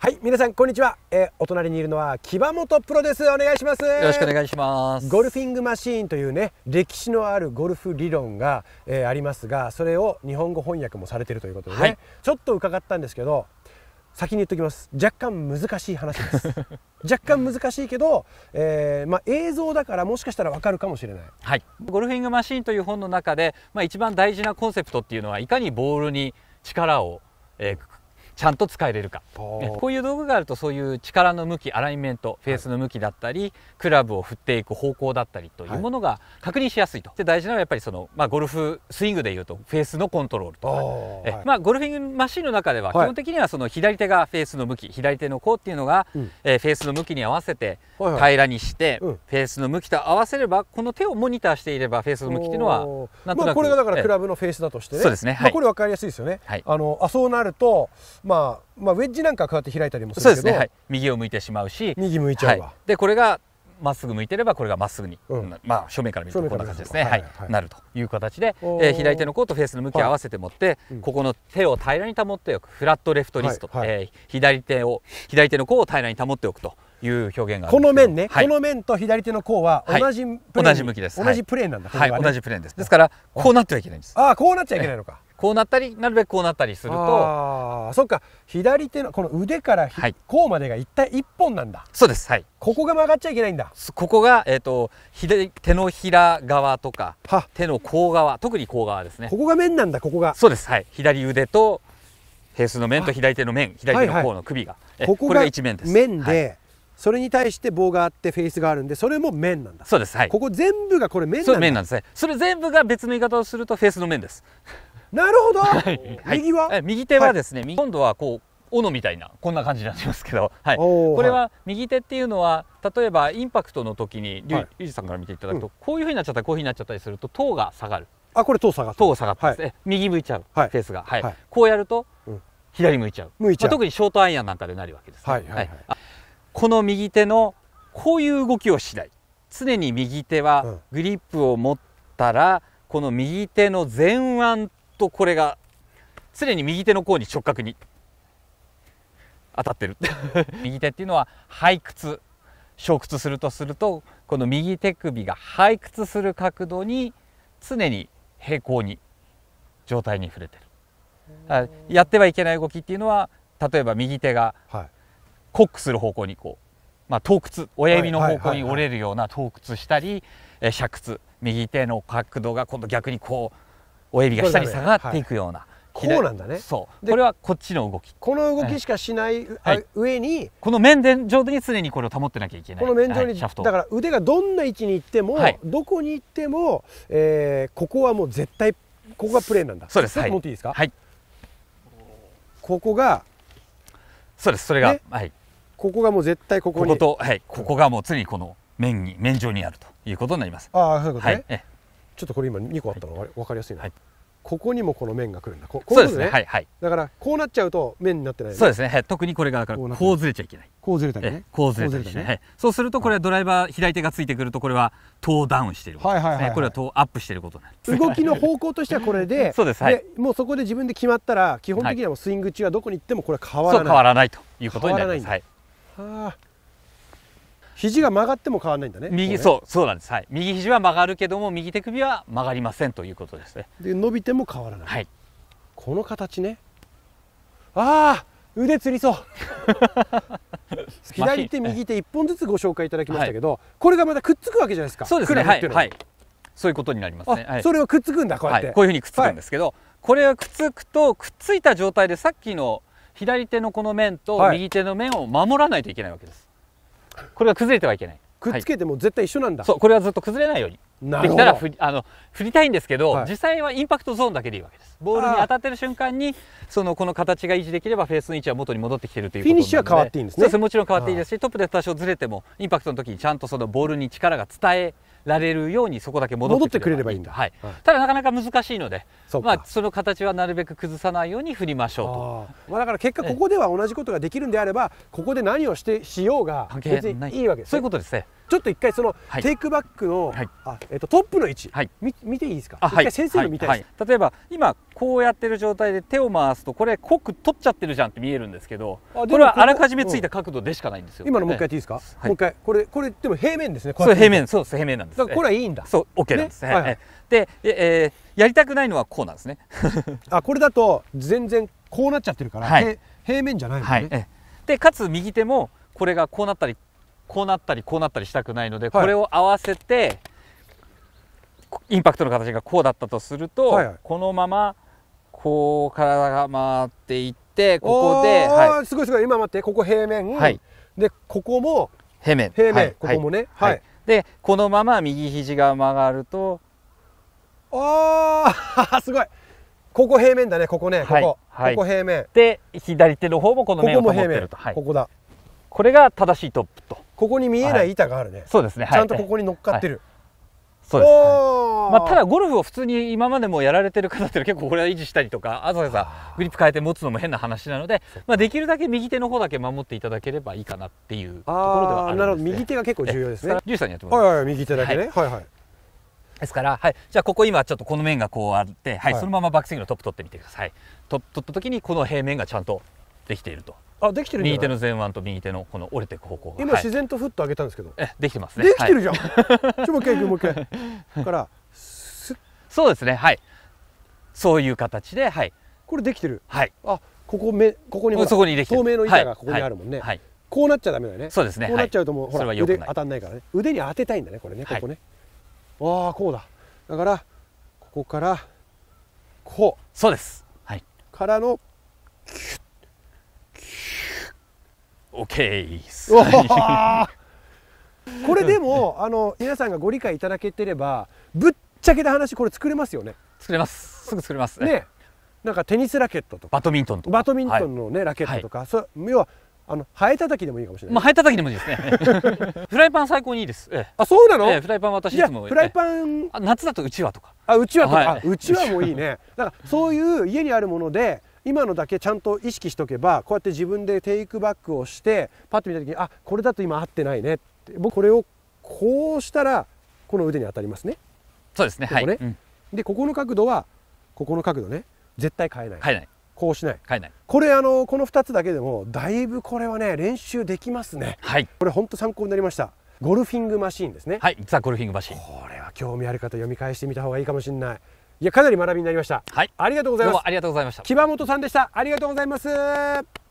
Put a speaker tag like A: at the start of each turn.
A: はい皆さんこんにちは、えー、お隣にいるのは木場元プロですお願いしますよろしくお願いしますゴルフィングマシーンというね歴史のあるゴルフ理論が、えー、ありますがそれを日本語翻訳もされているということでね、はい、ちょっと伺ったんですけど先に言ってきます若干難しい話です 若干難しいけど、えーまあ、映像だからもしかしたらわかるかもしれない、
B: はい、ゴルフィングマシーンという本の中で、まあ、一番大事なコンセプトっていうのはいかにボールに力を、えー、ちゃんと使えれるか
A: こうい
B: う道具があるとそういう力の向きアライメントフェースの向きだったり、はい、クラブを振っていく方向だったりというものが確認しやすいと、で大事なのはやっぱりその、まあ、ゴルフスイングでいうとフェースのコントロールとかはい、まあ、ゴルフィングマシンの中では基本的にはその左手がフェースの向き左手の甲っていうのが、うえー、フェースの向きに合わせて平らにして、はいはいうん、フェースの向きと合わせればこの手をモニターしていればフェースの向きっていうのはなんとなく、まあ、これがだからクラブ
A: のフェースだとしてね、そうですね、まあ、これ分かりやすいですよね、あのあそうなるとまあ、まあウェッジなんかこうやって開いたりもするけどそうですね、はい、
B: 右を向いてしまうし右向いちゃうわ、はい、でこれがまっすぐ向いてればこれがまっすぐに、うん、まあ、正面から見るとこんな感じですね、はい、はい、なるという形で、えー、左手の甲とフェースの向きを合わせて持って、はい、ここの手を平らに保っておくフラットレフトリスト、はい、えー、左手を左手の甲を平らに保っておくという表現がこの面ね、この
A: 面と左手の甲は同じプレ同じ向きです同じプレーンなんだ、はい同じプレーンですですからこうなってはいけないんですああこうなっちゃいけないのか、
B: こうなったりなるべくこうなったりするとあ
A: そっか左手のこの腕からはい、こうまでが一体一本なんだそうですはいここが曲がっちゃいけないんだここ
B: が、えーと、左手のひら側とか手の甲側特に甲側ですねここが面なんだここがそうですはい左腕と平数の面と左手の面左手の甲
A: の首が、はいはい、ここが一面です面で、はいそれに対して棒があってフェイスがあるんでそれも面なんだそうです、はい、ここ全部がこれ面なんですねそれ全部が別の言い方をするとフェイスの面
B: ですなるほど、はい、右は右手はですね、はい、今度はこう斧みたいなこんな感じになってますけど、はい、これは右手っていうのは例えばインパクトの時にリュ,、はい、リュウジさんから見ていただくと、うん、こういうふうになっちゃったりこういうふうになっちゃったりすると塔が下がるあこれ塔下がった下がって、です、はい、右向いちゃう、はい、ースが、はい、はい、こうやると、うん、左向いちゃうまあ、特にショートアイアンなんかでなるわけです、ね、はいはい、はい、この右手のこういう動きをしない常に右手はグリップを持ったら、うん、この右手の前腕とこれが常に右手の甲に直角に当たってる 右手っていうのは背屈小屈するとするとこの右手首が背屈する角度に常に平行に状態に触れてるやってはいけない動きっていうのは例えば右手がコックする方向にこう、まあ、洞窟親指の方向に折れるような洞窟したり、えー、尺右手の角度が今度逆にこう親指が下に下がっていくような、こうなんだねそうこれはこっちの動きこの動きし
A: かしない、はい、上に
B: この面で上手に常にこれを保ってなきゃいけないこの面上に、はい、だから
A: 腕がどんな位置に行っても、はい、どこに行っても、えー、ここはもう絶対ここがプレーなんだそうですはい持っていいですか、はい、ここが
B: そうですそれが、ね、はいここがもう絶対ここにここと、はい、ここがもう常にこの面に面
A: 上にあるということになりますああそういうことね、はいちょっとこれ今2個あったの、はい、分かりやすいな、はい、ここにもこの面がくるんだここうですね、はいはいだからこうなっちゃうと面になってないそうですね、はい、特
B: にこれがだからこうずれちゃいけないこうずれたりねこうずれたりね、ねは
A: い、そうするとこれはドライバー左手がつい
B: てくるとこれはトーダウンしてるこね、はいはいはいはい、これはトーアップしてることなんです動きの
A: 方向としてはこれで そうです、はい、もうそこで自分で決まったら基本的にはもうスイング中はどこに行ってもこれは変わらない、変わらないということになりますはいはあ肘が曲がっても変わらないんだね右そう、そうなんですはい右肘は曲がるけども右手首は
B: 曲がりませんということですね
A: で伸びても変わらない、はい、この形ねああ腕つりそう 左手右手一本ずつご紹介いただきましたけど、はい、これがまたくっつくわけじゃないですかそうですね、はい、はい、
B: そういうことになりますね、はい、それをく
A: っつくんだこうやって、こういうふうにくっつくんで
B: すけど、これがくっつくとくっついた状態でさっきの左手のこの面と右手の面を守らないといけないわけです、これが崩れてはいけないくっつけても絶対一緒なんだ、はい、そうこれはずっと崩れないようにできたら振りあの振りたいんですけど、はい、実際はインパクトゾーンだけでいいわけですボールに当たってる瞬間にそのこの形が維持できればフェースの位置は元に戻ってきてるというとフィニッシュは変わっていいんですねもちろん変わっていいですしトップで多少ずれてもインパクトの時にちゃんとそのボールに力が伝えられるようにそこだけ戻ってくれればいいんだ、はいただなかなか難しいのでそ,、まあ、その形はなるべく崩さないように振りましょ
A: うとまあ、だから結果ここでは同じことができるんであればここで何をしてしようが別にいいわけです、ね、そういうことですねちょっと一回その、テイクバックの、はい、あえー、とトップの位置、はい、み見ていいですか、一回先生の見たいはい例え
B: ば今こうやってる状態で手を回すとこれ濃く取っちゃってるじゃんって見えるんですけど
A: これはあらかじめつい
B: た角度でしかないんですよ、今のもう一回やっていいですか、もう一
A: 回これこれでも平面ですねそう平面そうです平面なんですだからこれはいいんだそう OK なんです、ねはい、
B: で、えー、やりたくないのはこうなんですね
A: あこれだと全然こうなっちゃってるから、はい、平面じゃないもんね、
B: でかつ右手もこれがこうなったりこうなったりこうなったりしたくないので、はい、これを合わせてインパクトの形がこうだったとすると、はいはい、このままこう体が回っていってここで、は
A: い、すごいすごい今待ってここ平面、はい、
B: でここも平面平面、はい、ここもね、はい、はい、でこのまま右肘が曲がると
A: ああ すごいここ平面だねここねここ、はい、ここ平面で
B: 左手の方もこの面を保ってるとここも平面、はい、ここだこれが正しいトップとここに見えない板が
A: あるね、はい、そうですね、ちゃんとここに乗っかってる、そうです、は
B: い、まあ、ただゴルフを普通に今までもやられてる方って結構これは維持したりとかあ朝さグリップ変えて持つのも変な話なので、まあ、できるだけ右手の方だけ守っていただければいいかなっていう
A: ところではあるんです、ね、なるほど右手が結構重要ですねリュウさんにやってもらいます、はいはい、右手だけね、はい、はいはい
B: ですから、はい、じゃあここ今ちょっとこの面がこうあって、はい、はい、そのままバックスイングのトップ取ってみてください。ト取った時にこの平面がちゃんとできていると。あ
A: できてる右手の
B: 前腕と右手のこの折れていく方向今自然とフッと上げたんですけど、えできてますねできてるじゃん、ちょもう一回もう一回 からそうですねはい
A: そういう形ではいこれできてるはいあここめここにそこに透明の板がここにあるもんね、はいこうなっちゃダメだよねそうですねこうなっちゃうともう、ほら腕当たんないからね腕に当てたいんだねこれねここね、ああこうだだからここからこうそうですはいからのキュッ OK です。これでも、あの皆さんがご理解いただけてればぶっちゃけた話これ作れますよね作れますすぐ作れますね、ね、なんかテニスラケットとバドミントンとバドミントンのね、はい、ラケットとか、はい、そ要はあのハエたたきでもいいかもしれない。まあハエ
B: たたきでもいいですね。フライパン最高にいいです。ええ、あそうなの、え？フライパン私いつもフライ
A: パン夏だとうちわとか。あうちわとか、うちわもいいね。だからそういう家にあるもので今のだけちゃんと意識しとけばこうやって自分でテイクバックをしてパッと見た時にあこれだと今合ってないねって僕これをこうしたらこの腕に当たりますねそうですねここね、はいうん、でここの角度はここの角度ね絶対変えない変えないこうしない変えないこれあのこの2つだけでもだいぶこれはね練習できますねはいこれ本当参考になりましたゴルフィングマシーンですねはいザ・ゴルフィングマシーンこれは興味ある方読み返してみた方がいいかもしれないいやかなり学びになりましたはいありがとうございますありがとうございました木場本さんでしたありがとうございます